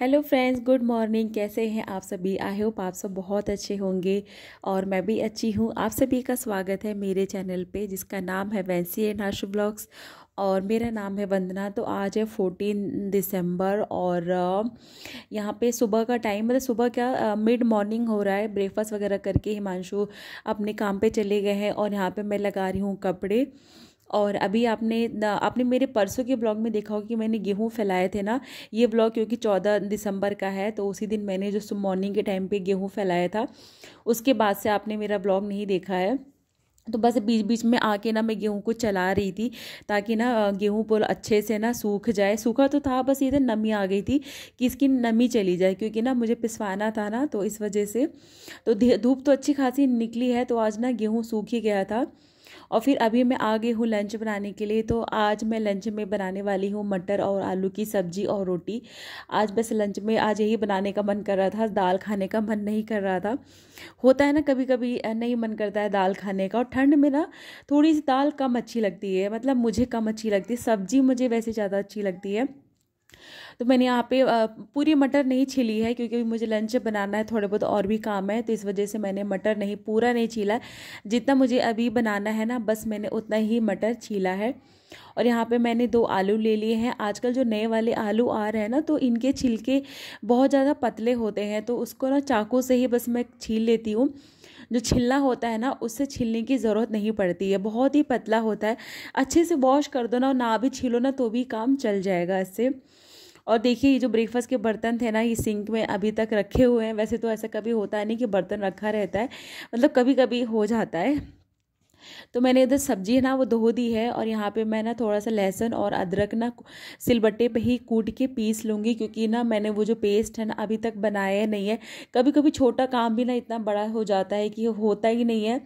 hello friends good morning कैसे हैं आप सभी आई होप आप सब बहुत अच्छे होंगे और मैं भी अच्छी हूँ आप सभी का स्वागत है मेरे चैनल पे जिसका नाम है वैंसी एंड हर्ष ब्लॉग्स और मेरा नाम है वंदना तो आज है फोर्टीन दिसंबर और यहाँ पे सुबह का टाइम मतलब सुबह क्या मिड मॉर्निंग हो रहा है ब्रेकफास्ट वगैरह करके हिमांशु अपने काम पे चले गए हैं और यहाँ पे मैं लगा रही हूँ कपड़े और अभी आपने आपने मेरे परसों के ब्लॉग में देखा हो कि मैंने गेहूँ फैलाए थे ना ये ब्लॉग क्योंकि चौदह दिसंबर का है तो उसी दिन मैंने जो मॉर्निंग के टाइम पे गेहूँ फैलाया था उसके बाद से आपने मेरा ब्लॉग नहीं देखा है तो बस बीच बीच में आके ना मैं गेहूँ को चला रही थी ताकि ना गेहूँ पुल अच्छे से ना सूख जाए सूखा तो था बस इधर नमी आ गई थी कि इसकी नमी चली जाए क्योंकि ना मुझे पिसवाना था ना तो इस वजह से तो धूप तो अच्छी खासी निकली है तो आज ना गेहूँ सूख ही गया था और फिर अभी मैं आ गई हूँ लंच बनाने के लिए तो आज मैं लंच में बनाने वाली हूँ मटर और आलू की सब्जी और रोटी आज बस लंच में आज यही बनाने का मन कर रहा था दाल खाने का मन नहीं कर रहा था होता है ना कभी कभी नहीं मन करता है दाल खाने का और ठंड में ना थोड़ी सी दाल कम अच्छी लगती है मतलब मुझे कम अच्छी लगती है सब्जी मुझे वैसे ज़्यादा अच्छी लगती है तो मैंने यहाँ पे पूरी मटर नहीं छीली है क्योंकि मुझे लंच बनाना है थोड़े बहुत और भी काम है तो इस वजह से मैंने मटर नहीं पूरा नहीं छीला जितना मुझे अभी बनाना है ना बस मैंने उतना ही मटर छीला है और यहाँ पे मैंने दो आलू ले लिए हैं आजकल जो नए वाले आलू आ रहे हैं ना तो इनके छिलके बहुत ज़्यादा पतले होते हैं तो उसको ना चाकू से ही बस मैं छील लेती हूँ जो छिलना होता है ना उससे छिलने की ज़रूरत नहीं पड़ती है बहुत ही पतला होता है अच्छे से वॉश कर दो ना ना भी छीलो ना तो भी काम चल जाएगा इससे और देखिए ये जो ब्रेकफास्ट के बर्तन थे ना ये सिंक में अभी तक रखे हुए हैं वैसे तो ऐसा कभी होता है नहीं कि बर्तन रखा रहता है मतलब कभी कभी हो जाता है तो मैंने इधर सब्जी है ना वो धो दी है और यहाँ पे मैं ना थोड़ा सा लहसुन और अदरक ना सिलबट्टे पे ही कूट के पीस लूँगी क्योंकि ना मैंने वो जो पेस्ट है ना अभी तक बनाया नहीं है कभी कभी छोटा काम भी ना इतना बड़ा हो जाता है कि होता ही नहीं है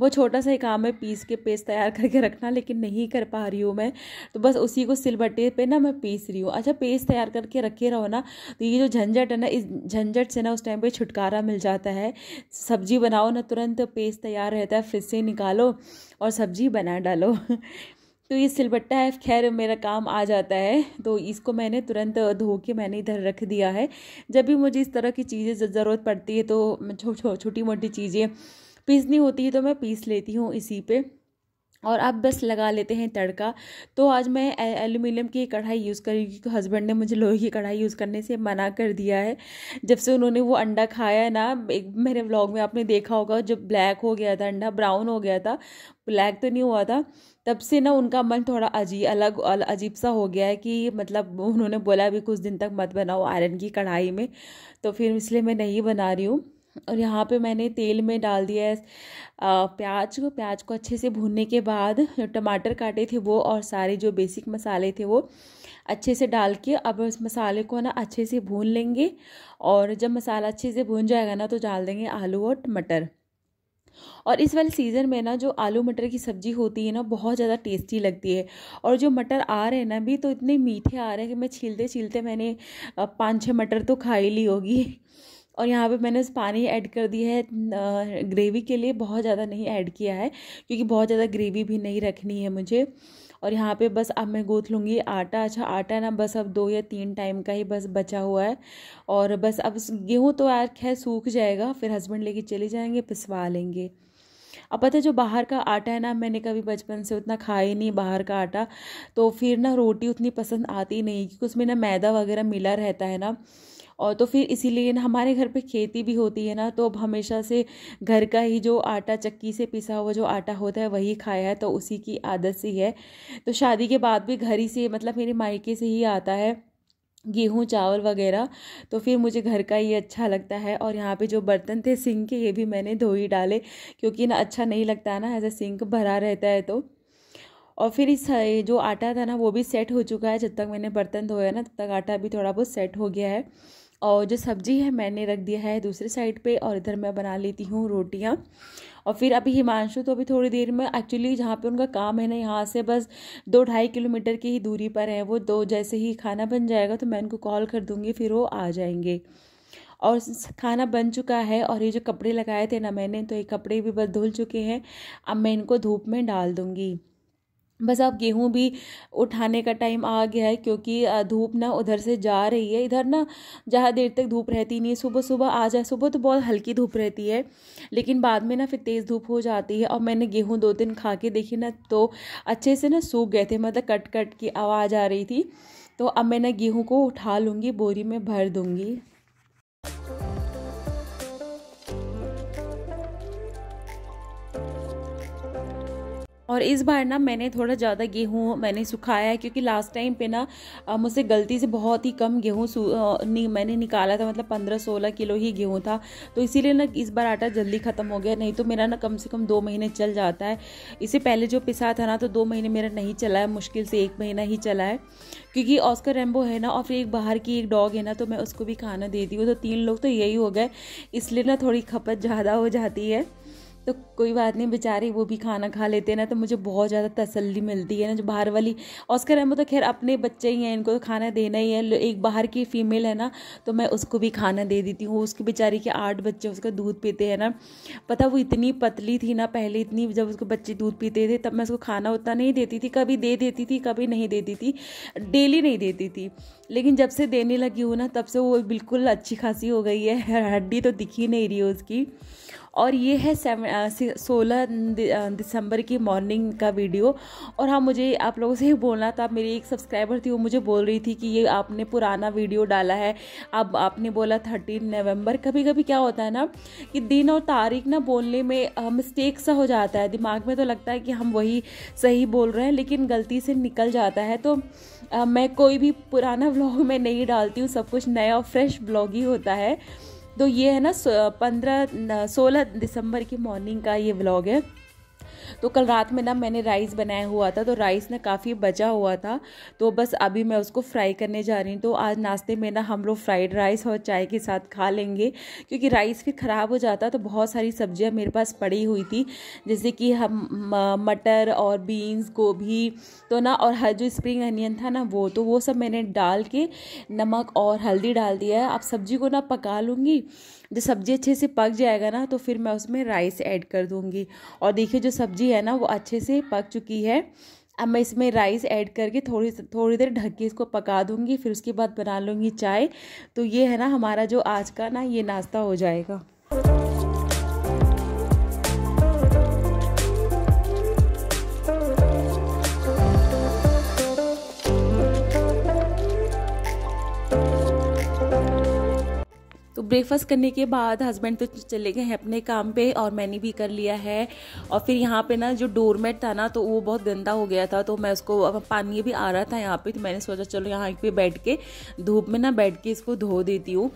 वो छोटा सा ही काम है पीस के पेस्ट तैयार करके रखना लेकिन नहीं कर पा रही हूँ मैं तो बस उसी को सिलबट्टे पर ना मैं पीस रही हूँ अच्छा पेस्ट तैयार करके रखे रहो ना तो ये जो झंझट है ना इस झंझट से ना उस टाइम पर छुटकारा मिल जाता है सब्जी बनाओ ना तुरंत पेस्ट तैयार रहता है फ्रिज से निकालो और सब्जी बना डालो तो ये सिलबट्टा है खैर मेरा काम आ जाता है तो इसको मैंने तुरंत धो के मैंने इधर रख दिया है जब भी मुझे इस तरह की चीज़ें ज़रूरत पड़ती है तो छोटी छो, मोटी चीज़ें पीसनी होती है तो मैं पीस लेती हूँ इसी पर और आप बस लगा लेते हैं तड़का तो आज मैं एल्यूमिनियम की कढ़ाई यूज़ करी क्योंकि हस्बैंड ने मुझे लोहे की कढ़ाई यूज़ करने से मना कर दिया है जब से उन्होंने वो अंडा खाया है ना एक मेरे व्लॉग में आपने देखा होगा जब ब्लैक हो गया था अंडा ब्राउन हो गया था ब्लैक तो नहीं हुआ था तब से ना उनका मन थोड़ा अजीब अलग अजीब सा हो गया है कि मतलब उन्होंने बोला अभी कुछ दिन तक मत बनाओ आयरन की कढ़ाई में तो फिर इसलिए मैं नहीं बना रही हूँ और यहाँ पे मैंने तेल में डाल दिया है प्याज को प्याज को अच्छे से भूनने के बाद टमाटर काटे थे वो और सारे जो बेसिक मसाले थे वो अच्छे से डाल के अब इस मसाले को ना अच्छे से भून लेंगे और जब मसाला अच्छे से भून जाएगा ना तो डाल देंगे आलू और मटर और इस वाले सीज़न में ना जो आलू मटर की सब्ज़ी होती है ना बहुत ज़्यादा टेस्टी लगती है और जो मटर आ रहे हैं ना भी तो इतने मीठे आ रहे हैं कि मैं छीलते छीलते मैंने पाँच छः मटर तो खा ही ली होगी और यहाँ पे मैंने पानी ऐड कर दिया है ग्रेवी के लिए बहुत ज़्यादा नहीं ऐड किया है क्योंकि बहुत ज़्यादा ग्रेवी भी नहीं रखनी है मुझे और यहाँ पे बस अब मैं गूँथ लूँगी आटा अच्छा आटा ना बस अब दो या तीन टाइम का ही बस बचा हुआ है और बस अब गेहूँ तो यार खैर सूख जाएगा फिर हस्बैंड लेके चले जाएंगे पिसवा लेंगे अब पता है जो बाहर का आटा है ना मैंने कभी बचपन से उतना खाया ही नहीं बाहर का आटा तो फिर ना रोटी उतनी पसंद आती नहीं क्योंकि उसमें ना मैदा वगैरह मिला रहता है ना और तो फिर इसीलिए ना हमारे घर पे खेती भी होती है ना तो अब हमेशा से घर का ही जो आटा चक्की से पिसा हुआ जो आटा होता है वही खाया है तो उसी की आदत सी है तो शादी के बाद भी घर ही से मतलब मेरे मायके से ही आता है गेहूँ चावल वगैरह तो फिर मुझे घर का ये अच्छा लगता है और यहाँ पे जो बर्तन थे सिंक के ये भी मैंने धो ही डाले क्योंकि ना अच्छा नहीं लगता है ना ऐसा सिंक भरा रहता है तो और फिर इस जो आटा था ना वो भी सेट हो चुका है जब तक मैंने बर्तन धोया ना तब तक आटा भी थोड़ा बहुत सेट हो गया है और जो सब्जी है मैंने रख दिया है दूसरी साइड पे और इधर मैं बना लेती हूँ रोटियाँ और फिर अभी हिमांशु तो अभी थोड़ी देर में एक्चुअली जहाँ पे उनका काम है ना यहाँ से बस दो ढाई किलोमीटर की ही दूरी पर है वो दो जैसे ही खाना बन जाएगा तो मैं उनको कॉल कर दूँगी फिर वो आ जाएंगे और खाना बन चुका है और ये जो कपड़े लगाए थे ना मैंने तो ये कपड़े भी बस धुल चुके हैं अब मैं इनको धूप में डाल दूँगी बस अब गेहूं भी उठाने का टाइम आ गया है क्योंकि धूप ना उधर से जा रही है इधर ना ज़्यादा देर तक धूप रहती नहीं है सुबह सुबह आ जाए सुबह तो बहुत हल्की धूप रहती है लेकिन बाद में ना फिर तेज़ धूप हो जाती है और मैंने गेहूं दो दिन खा के देखी ना तो अच्छे से ना सूख गए थे मतलब कट कट की आवाज़ आ रही थी तो अब मैं ना गेहूँ को उठा लूँगी बोरी में भर दूँगी और इस बार ना मैंने थोड़ा ज़्यादा गेहूँ मैंने सुखाया है क्योंकि लास्ट टाइम पे ना मुझसे गलती से बहुत ही कम गेहूँ नि, मैंने निकाला था मतलब पंद्रह सोलह किलो ही गेहूँ था तो इसीलिए ना इस बार आटा जल्दी ख़त्म हो गया नहीं तो मेरा ना कम से कम दो महीने चल जाता है इससे पहले जो पिसा था ना तो दो महीने मेरा नहीं चला है मुश्किल से एक महीना ही चला है क्योंकि ऑस्कर रेम्बो है ना और फिर एक बाहर की एक डॉग है ना तो मैं उसको भी खाना देती हूँ तो तीन लोग तो यही हो गए इसलिए ना थोड़ी खपत ज़्यादा हो जाती है तो कोई बात नहीं बेचारे वो भी खाना खा लेते हैं ना तो मुझे बहुत ज़्यादा तसल्ली मिलती है ना जो बाहर वाली ऑस्कर अहमद तो खैर अपने बच्चे ही हैं इनको तो खाना देना ही है एक बाहर की फ़ीमेल है ना तो मैं उसको भी खाना दे देती हूँ उसकी बेचारी के आठ बच्चे उसका दूध पीते हैं ना पता वो इतनी पतली थी ना पहले इतनी जब उसको बच्चे दूध पीते थे तब मैं उसको खाना उतना नहीं देती थी कभी दे देती थी कभी नहीं देती थी डेली नहीं देती थी लेकिन जब से देने लगी हूँ ना तब से वो बिल्कुल अच्छी खासी हो गई है हड्डी तो दिख ही नहीं रही है उसकी और ये है सोलह दिसंबर की मॉर्निंग का वीडियो और हाँ मुझे आप लोगों से ही बोलना था मेरी एक सब्सक्राइबर थी वो मुझे बोल रही थी कि ये आपने पुराना वीडियो डाला है अब आपने बोला थर्टीन नवंबर कभी कभी क्या होता है ना कि दिन और तारीख ना बोलने में मिस्टेक सा हो जाता है दिमाग में तो लगता है कि हम वही सही बोल रहे हैं लेकिन गलती से निकल जाता है तो आ, मैं कोई भी पुराना व्लॉग में नहीं डालती हूँ सब कुछ नया और फ्रेश ब्लॉग ही होता है तो ये है ना पंद्रह सोलह दिसंबर की मॉर्निंग का ये व्लॉग है तो कल रात में ना मैंने राइस बनाया हुआ था तो राइस ना काफ़ी बचा हुआ था तो बस अभी मैं उसको फ्राई करने जा रही हूँ तो आज नाश्ते में ना हम लोग फ्राइड राइस और चाय के साथ खा लेंगे क्योंकि राइस फिर ख़राब हो जाता तो बहुत सारी सब्जियाँ मेरे पास पड़ी हुई थी जैसे कि हम मटर और बीन्स गोभी तो ना और हर जो स्प्रिंग अनियन था ना वो तो वो सब मैंने डाल के नमक और हल्दी डाल दिया है आप सब्जी को ना पका लूँगी जब सब्ज़ी अच्छे से पक जाएगा ना तो फिर मैं उसमें राइस ऐड कर दूँगी और देखिए जो जो सब्ज़ी है ना वो अच्छे से पक चुकी है अब मैं इसमें राइस ऐड करके थोड़ी थोड़ी देर ढक के इसको पका दूँगी फिर उसके बाद बना लूँगी चाय तो ये है ना हमारा जो आज का ना ये नाश्ता हो जाएगा ब्रेकफास्ट करने के बाद हस्बैंड तो चले गए हैं अपने काम पे और मैंने भी कर लिया है और फिर यहाँ पे ना जो डोरमेट था ना तो वो बहुत गंदा हो गया था तो मैं उसको अब पानी भी आ रहा था यहाँ पे तो मैंने सोचा चलो यहाँ पे बैठ के धूप में ना बैठ के इसको धो देती हूँ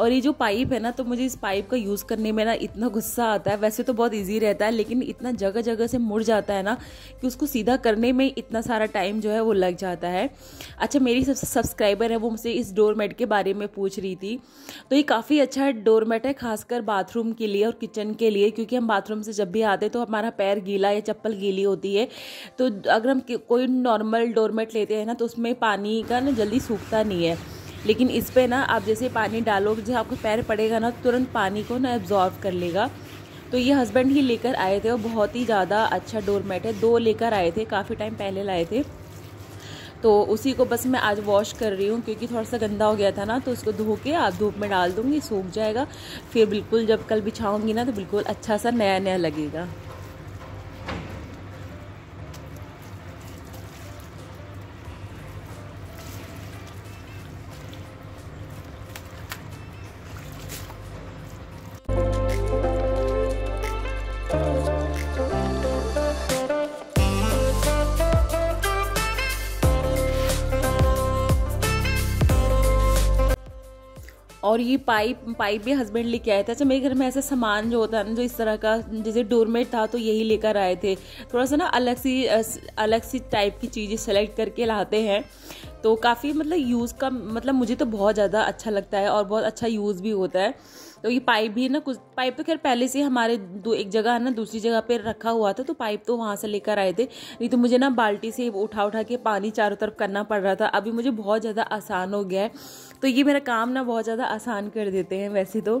और ये जो पाइप है ना तो मुझे इस पाइप का यूज़ करने में ना इतना गुस्सा आता है वैसे तो बहुत ईजी रहता है लेकिन इतना जगह जगह से मुड़ जाता है ना कि उसको सीधा करने में इतना सारा टाइम जो है वो लग जाता है अच्छा मेरी सब्सक्राइबर है वो मुझसे इस डोरमेट के बारे में पूछ रही थी तो ये काफ़ी अच्छा डोरमेट है खासकर बाथरूम के लिए और किचन के लिए क्योंकि हम बाथरूम से जब भी आते हैं तो हमारा पैर गीला या चप्पल गीली होती है तो अगर हम कोई नॉर्मल डोरमेट लेते हैं ना तो उसमें पानी का ना जल्दी सूखता नहीं है लेकिन इस पर ना आप जैसे पानी डालोगे जैसे आपको पैर पड़ेगा ना तो तुरंत पानी को ना एब्जॉर्व कर लेगा तो ये हस्बैंड ही लेकर आए थे और बहुत ही ज़्यादा अच्छा डोरमेट है दो लेकर आए थे काफ़ी टाइम पहले लाए थे तो उसी को बस मैं आज वॉश कर रही हूँ क्योंकि थोड़ा सा गंदा हो गया था ना तो उसको धो के आप धूप में डाल दूँगी सूख जाएगा फिर बिल्कुल जब कल बिछाऊँगी ना तो बिल्कुल अच्छा सा नया नया लगेगा और ये पाइप पाइप भी हस्बैंड लेके आए थे अच्छा मेरे घर में ऐसा सामान जो होता है ना जो इस तरह का जैसे डोरमेट था तो यही लेकर आए थे थोड़ा सा ना अलग सी अलग सी टाइप की चीज़ें सेलेक्ट करके लाते हैं तो काफ़ी मतलब यूज़ का मतलब मुझे तो बहुत ज़्यादा अच्छा लगता है और बहुत अच्छा यूज़ भी होता है तो ये पाइप भी ना कुछ पाइप तो खैर पहले से हमारे दो एक जगह है ना दूसरी जगह पे रखा हुआ था तो पाइप तो वहाँ से लेकर आए थे नहीं तो मुझे ना बाल्टी से उठा उठा के पानी चारों तरफ करना पड़ रहा था अभी मुझे बहुत ज़्यादा आसान हो गया है तो ये मेरा काम ना बहुत ज़्यादा आसान कर देते हैं वैसे तो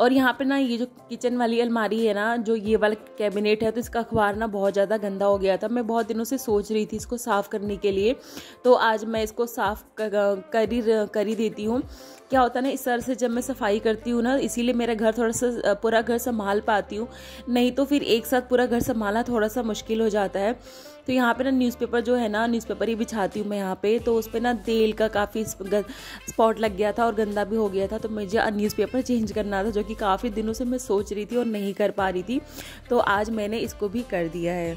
और यहाँ पर ना ये जो किचन वाली अलमारी है ना जो ये वाला कैबिनेट है तो इसका अखबार ना बहुत ज़्यादा गंदा हो गया था मैं बहुत दिनों से सोच रही थी इसको साफ़ करने के लिए तो आज मैं इसको साफ़ कर ही कर ही देती हूँ क्या होता है ना इस तरह से जब मैं सफाई करती हूँ ना इसीलिए मेरा घर थोड़ा सा पूरा घर संभाल पाती हूँ नहीं तो फिर एक साथ पूरा घर संभालना थोड़ा सा मुश्किल हो जाता है तो यहाँ पे ना न्यूज़पेपर जो है ना न्यूज़पेपर ही बिछाती हूँ मैं यहाँ पे तो उस पर ना तेल का काफ़ी स्पॉट लग गया था और गंदा भी हो गया था तो मुझे न्यूज़पेपर चेंज करना था जो कि काफ़ी दिनों से मैं सोच रही थी और नहीं कर पा रही थी तो आज मैंने इसको भी कर दिया है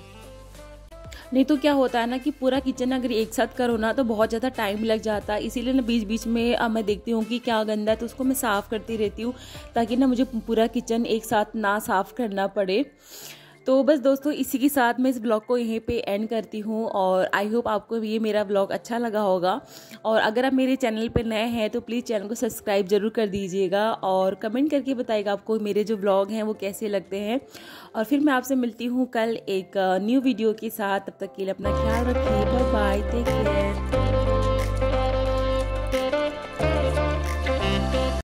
नहीं तो क्या होता है ना कि पूरा किचन अगर एक साथ करो ना तो बहुत ज़्यादा टाइम लग जाता है इसीलिए ना बीच बीच में अब मैं देखती हूँ कि क्या गंदा है तो उसको मैं साफ़ करती रहती हूँ ताकि ना मुझे पूरा किचन एक साथ ना साफ़ करना पड़े तो बस दोस्तों इसी के साथ मैं इस ब्लॉग को यहीं पे एंड करती हूँ और आई होप आपको ये मेरा ब्लॉग अच्छा लगा होगा और अगर आप मेरे चैनल पर नए हैं तो प्लीज़ चैनल को सब्सक्राइब ज़रूर कर दीजिएगा और कमेंट करके बताइएगा आपको मेरे जो ब्लॉग हैं वो कैसे लगते हैं और फिर मैं आपसे मिलती हूँ कल एक न्यू uh, वीडियो के साथ तब तक के लिए अपना ख्याल रखिए बाय बाय टेक केयर